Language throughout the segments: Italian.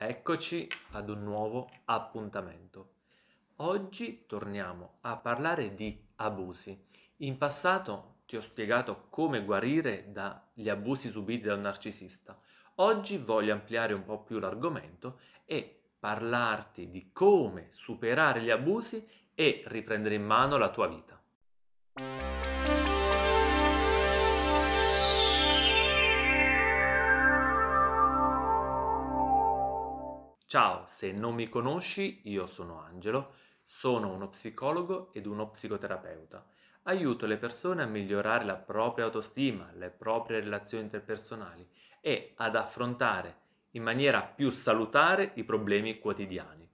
Eccoci ad un nuovo appuntamento. Oggi torniamo a parlare di abusi. In passato ti ho spiegato come guarire dagli abusi subiti da un narcisista. Oggi voglio ampliare un po' più l'argomento e parlarti di come superare gli abusi e riprendere in mano la tua vita. Ciao, se non mi conosci, io sono Angelo, sono uno psicologo ed uno psicoterapeuta. Aiuto le persone a migliorare la propria autostima, le proprie relazioni interpersonali e ad affrontare in maniera più salutare i problemi quotidiani.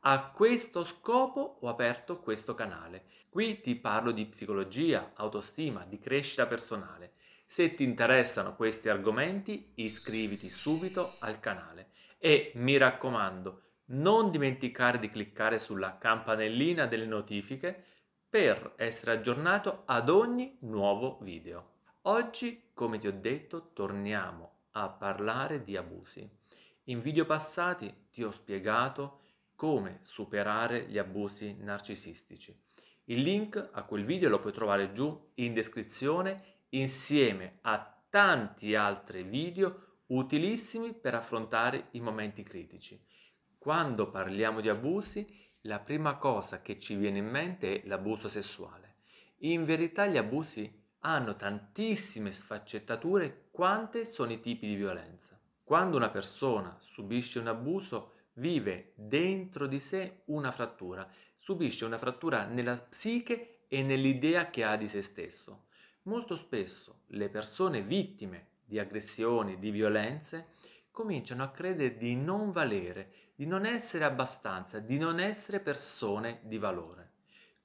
A questo scopo ho aperto questo canale. Qui ti parlo di psicologia, autostima, di crescita personale. Se ti interessano questi argomenti, iscriviti subito al canale e mi raccomando, non dimenticare di cliccare sulla campanellina delle notifiche per essere aggiornato ad ogni nuovo video. Oggi, come ti ho detto, torniamo a parlare di abusi. In video passati ti ho spiegato come superare gli abusi narcisistici. Il link a quel video lo puoi trovare giù in descrizione insieme a tanti altri video utilissimi per affrontare i momenti critici. Quando parliamo di abusi, la prima cosa che ci viene in mente è l'abuso sessuale. In verità gli abusi hanno tantissime sfaccettature quante sono i tipi di violenza. Quando una persona subisce un abuso, vive dentro di sé una frattura, subisce una frattura nella psiche e nell'idea che ha di se stesso. Molto spesso le persone vittime di aggressioni, di violenze, cominciano a credere di non valere, di non essere abbastanza, di non essere persone di valore.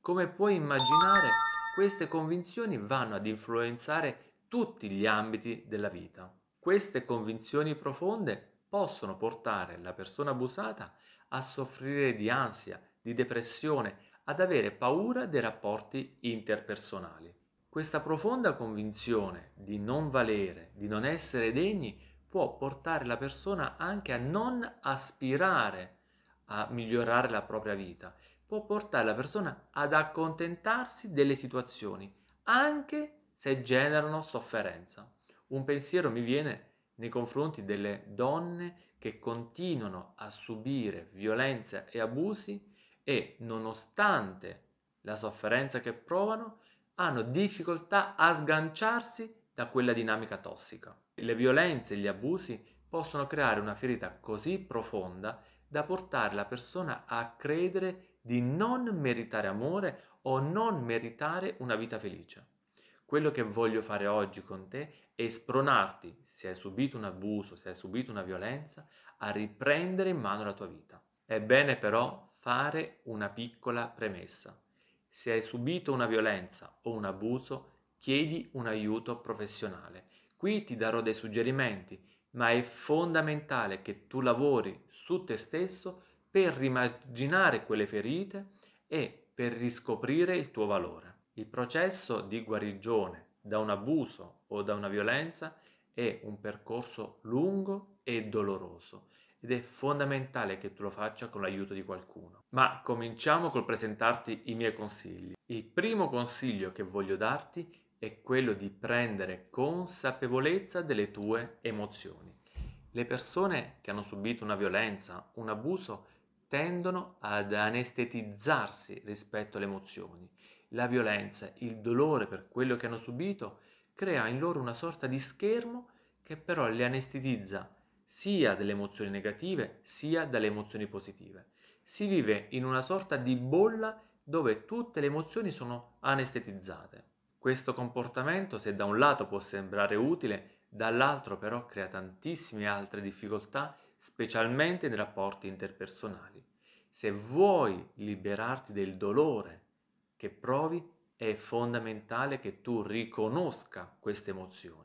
Come puoi immaginare, queste convinzioni vanno ad influenzare tutti gli ambiti della vita. Queste convinzioni profonde possono portare la persona abusata a soffrire di ansia, di depressione, ad avere paura dei rapporti interpersonali. Questa profonda convinzione di non valere, di non essere degni, può portare la persona anche a non aspirare a migliorare la propria vita, può portare la persona ad accontentarsi delle situazioni, anche se generano sofferenza. Un pensiero mi viene nei confronti delle donne che continuano a subire violenza e abusi e nonostante la sofferenza che provano hanno difficoltà a sganciarsi da quella dinamica tossica. Le violenze e gli abusi possono creare una ferita così profonda da portare la persona a credere di non meritare amore o non meritare una vita felice. Quello che voglio fare oggi con te è spronarti, se hai subito un abuso, se hai subito una violenza, a riprendere in mano la tua vita. È bene però fare una piccola premessa. Se hai subito una violenza o un abuso, chiedi un aiuto professionale. Qui ti darò dei suggerimenti, ma è fondamentale che tu lavori su te stesso per rimarginare quelle ferite e per riscoprire il tuo valore. Il processo di guarigione da un abuso o da una violenza è un percorso lungo e doloroso ed è fondamentale che tu lo faccia con l'aiuto di qualcuno. Ma cominciamo col presentarti i miei consigli. Il primo consiglio che voglio darti è quello di prendere consapevolezza delle tue emozioni. Le persone che hanno subito una violenza, un abuso, tendono ad anestetizzarsi rispetto alle emozioni. La violenza, il dolore per quello che hanno subito, crea in loro una sorta di schermo che però le anestetizza sia delle emozioni negative sia dalle emozioni positive. Si vive in una sorta di bolla dove tutte le emozioni sono anestetizzate. Questo comportamento, se da un lato può sembrare utile, dall'altro però crea tantissime altre difficoltà, specialmente nei rapporti interpersonali. Se vuoi liberarti del dolore che provi, è fondamentale che tu riconosca queste emozioni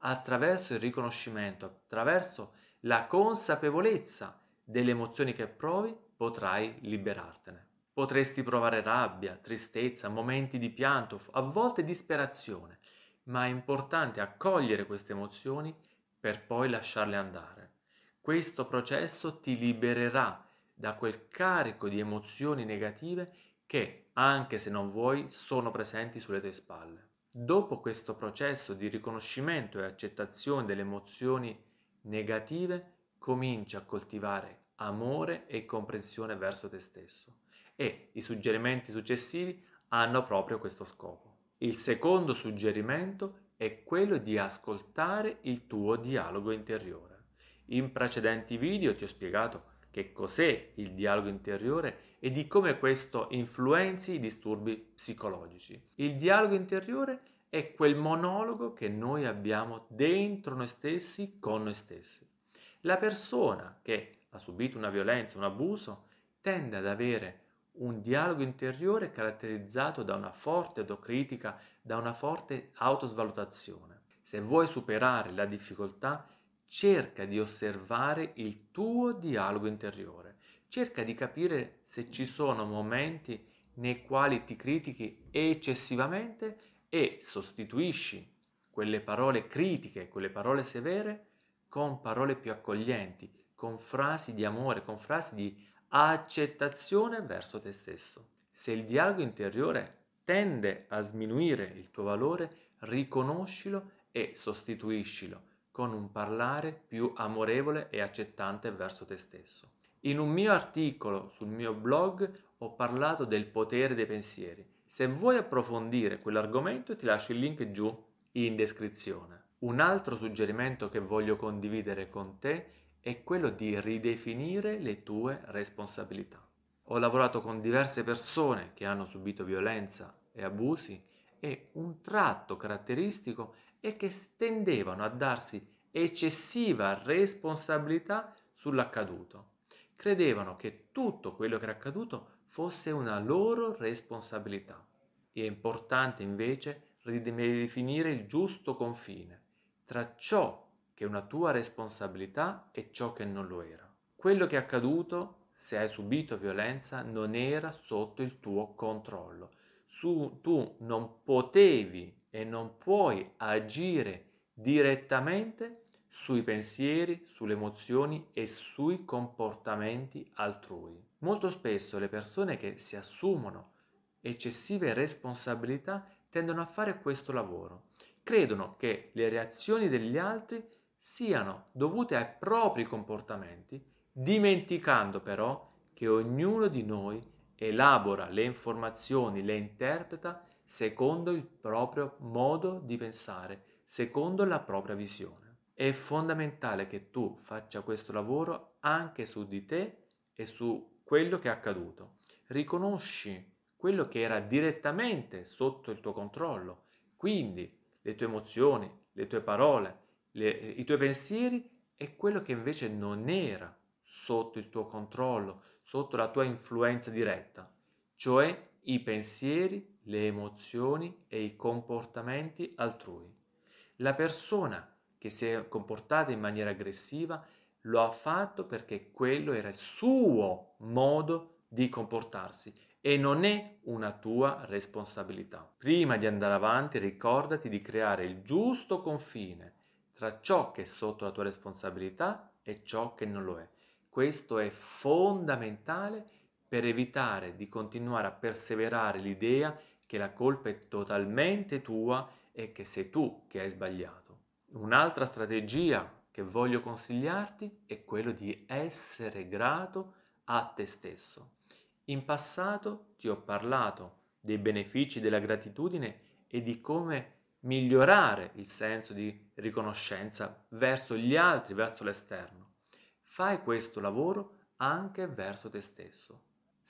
attraverso il riconoscimento, attraverso la consapevolezza delle emozioni che provi, potrai liberartene. Potresti provare rabbia, tristezza, momenti di pianto, a volte disperazione, ma è importante accogliere queste emozioni per poi lasciarle andare. Questo processo ti libererà da quel carico di emozioni negative che, anche se non vuoi, sono presenti sulle tue spalle. Dopo questo processo di riconoscimento e accettazione delle emozioni negative, comincia a coltivare amore e comprensione verso te stesso e i suggerimenti successivi hanno proprio questo scopo. Il secondo suggerimento è quello di ascoltare il tuo dialogo interiore. In precedenti video ti ho spiegato che cos'è il dialogo interiore e di come questo influenzi i disturbi psicologici. Il dialogo interiore è quel monologo che noi abbiamo dentro noi stessi, con noi stessi. La persona che ha subito una violenza, un abuso, tende ad avere un dialogo interiore caratterizzato da una forte autocritica, da una forte autosvalutazione. Se vuoi superare la difficoltà, cerca di osservare il tuo dialogo interiore, cerca di capire se ci sono momenti nei quali ti critichi eccessivamente e sostituisci quelle parole critiche, quelle parole severe, con parole più accoglienti, con frasi di amore, con frasi di accettazione verso te stesso. Se il dialogo interiore tende a sminuire il tuo valore, riconoscilo e sostituiscilo con un parlare più amorevole e accettante verso te stesso. In un mio articolo sul mio blog ho parlato del potere dei pensieri. Se vuoi approfondire quell'argomento ti lascio il link giù in descrizione. Un altro suggerimento che voglio condividere con te è quello di ridefinire le tue responsabilità. Ho lavorato con diverse persone che hanno subito violenza e abusi e un tratto caratteristico è e che tendevano a darsi eccessiva responsabilità sull'accaduto. Credevano che tutto quello che era accaduto fosse una loro responsabilità. È importante invece ridefinire il giusto confine tra ciò che è una tua responsabilità e ciò che non lo era. Quello che è accaduto, se hai subito violenza, non era sotto il tuo controllo. Su, tu non potevi e non puoi agire direttamente sui pensieri, sulle emozioni e sui comportamenti altrui. Molto spesso le persone che si assumono eccessive responsabilità tendono a fare questo lavoro. Credono che le reazioni degli altri siano dovute ai propri comportamenti, dimenticando però che ognuno di noi elabora le informazioni, le interpreta secondo il proprio modo di pensare, secondo la propria visione. È fondamentale che tu faccia questo lavoro anche su di te e su quello che è accaduto. Riconosci quello che era direttamente sotto il tuo controllo, quindi le tue emozioni, le tue parole, le, i tuoi pensieri e quello che invece non era sotto il tuo controllo, sotto la tua influenza diretta, cioè i pensieri, le emozioni e i comportamenti altrui. La persona che si è comportata in maniera aggressiva lo ha fatto perché quello era il suo modo di comportarsi e non è una tua responsabilità. Prima di andare avanti ricordati di creare il giusto confine tra ciò che è sotto la tua responsabilità e ciò che non lo è. Questo è fondamentale per evitare di continuare a perseverare l'idea che la colpa è totalmente tua e che sei tu che hai sbagliato. Un'altra strategia che voglio consigliarti è quello di essere grato a te stesso. In passato ti ho parlato dei benefici della gratitudine e di come migliorare il senso di riconoscenza verso gli altri, verso l'esterno. Fai questo lavoro anche verso te stesso.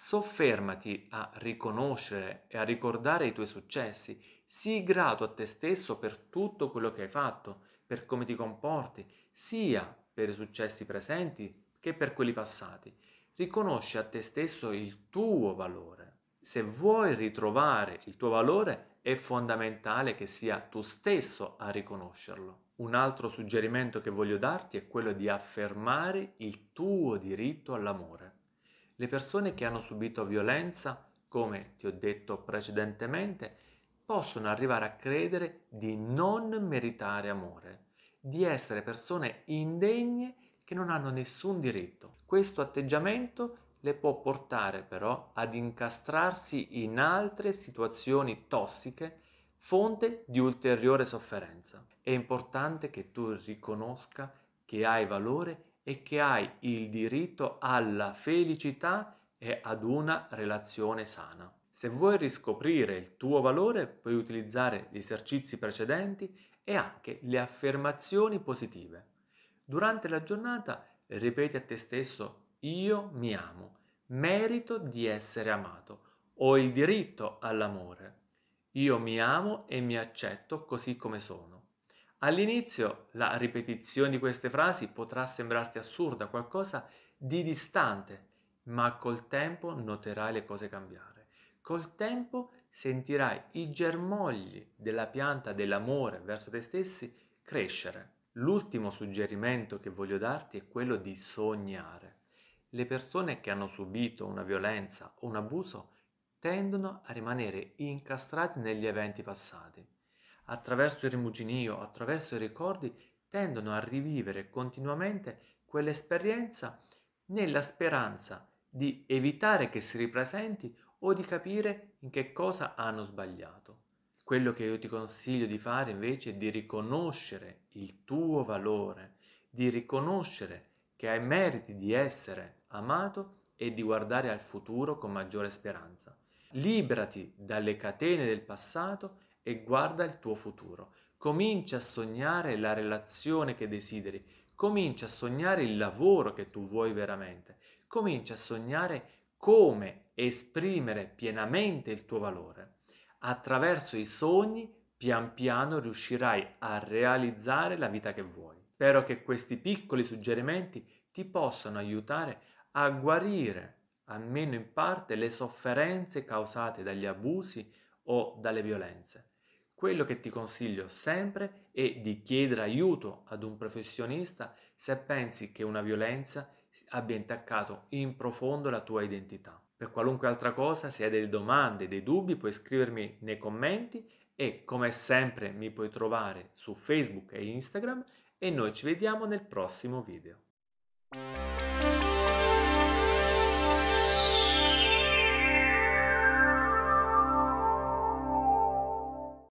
Soffermati a riconoscere e a ricordare i tuoi successi, sii grato a te stesso per tutto quello che hai fatto, per come ti comporti, sia per i successi presenti che per quelli passati. Riconosci a te stesso il tuo valore. Se vuoi ritrovare il tuo valore, è fondamentale che sia tu stesso a riconoscerlo. Un altro suggerimento che voglio darti è quello di affermare il tuo diritto all'amore. Le persone che hanno subito violenza, come ti ho detto precedentemente, possono arrivare a credere di non meritare amore, di essere persone indegne che non hanno nessun diritto. Questo atteggiamento le può portare però ad incastrarsi in altre situazioni tossiche, fonte di ulteriore sofferenza. È importante che tu riconosca che hai valore e che hai il diritto alla felicità e ad una relazione sana. Se vuoi riscoprire il tuo valore, puoi utilizzare gli esercizi precedenti e anche le affermazioni positive. Durante la giornata ripeti a te stesso io mi amo, merito di essere amato, ho il diritto all'amore. Io mi amo e mi accetto così come sono. All'inizio la ripetizione di queste frasi potrà sembrarti assurda, qualcosa di distante, ma col tempo noterai le cose cambiare. Col tempo sentirai i germogli della pianta dell'amore verso te stessi crescere. L'ultimo suggerimento che voglio darti è quello di sognare. Le persone che hanno subito una violenza o un abuso tendono a rimanere incastrate negli eventi passati attraverso il rimuginio, attraverso i ricordi, tendono a rivivere continuamente quell'esperienza nella speranza di evitare che si ripresenti o di capire in che cosa hanno sbagliato. Quello che io ti consiglio di fare invece è di riconoscere il tuo valore, di riconoscere che hai meriti di essere amato e di guardare al futuro con maggiore speranza. Liberati dalle catene del passato e guarda il tuo futuro. Comincia a sognare la relazione che desideri, comincia a sognare il lavoro che tu vuoi veramente, comincia a sognare come esprimere pienamente il tuo valore. Attraverso i sogni, pian piano riuscirai a realizzare la vita che vuoi. Spero che questi piccoli suggerimenti ti possano aiutare a guarire, almeno in parte, le sofferenze causate dagli abusi o dalle violenze. Quello che ti consiglio sempre è di chiedere aiuto ad un professionista se pensi che una violenza abbia intaccato in profondo la tua identità. Per qualunque altra cosa, se hai delle domande, dei dubbi, puoi scrivermi nei commenti e come sempre mi puoi trovare su Facebook e Instagram e noi ci vediamo nel prossimo video.